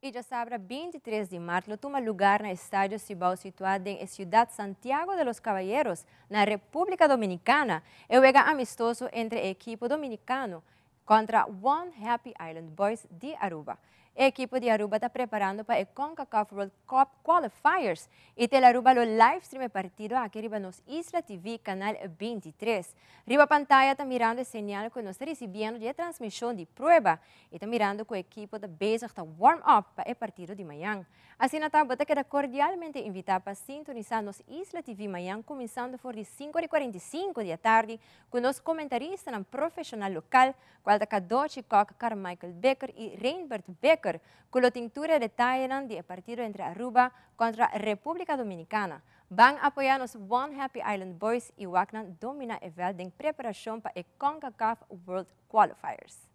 E já sabrá, 23 de março, toma lugar na estádio Cibao, situado em Ciudad Santiago de los Caballeros, na República Dominicana. É o amistoso entre equipo dominicano contra One Happy Island Boys de Aruba. A equipe de Aruba está preparando para o CONCACAF World Cup Qualifiers e tem Aruba no live stream partido aqui riba nos Isla TV, canal 23. Riba pantalla está mirando o sinal que nós tá recebendo de transmissão de prova e está mirando que a equipe está bezig está warm-up para o tá partido de manhã. Assim, a tábua está cordialmente invitada para sintonizar nos Isla TV manhã, começando por de 5h45 da tarde, com os comentaristas profissional local, qual Kadochi Cock Carmichael Becker y Reinbert Becker, con la tintura de Thailand el partido entre Aruba contra República Dominicana. Van a One Happy Island Boys y Wagner domina en preparación para el CONCACAF World Qualifiers.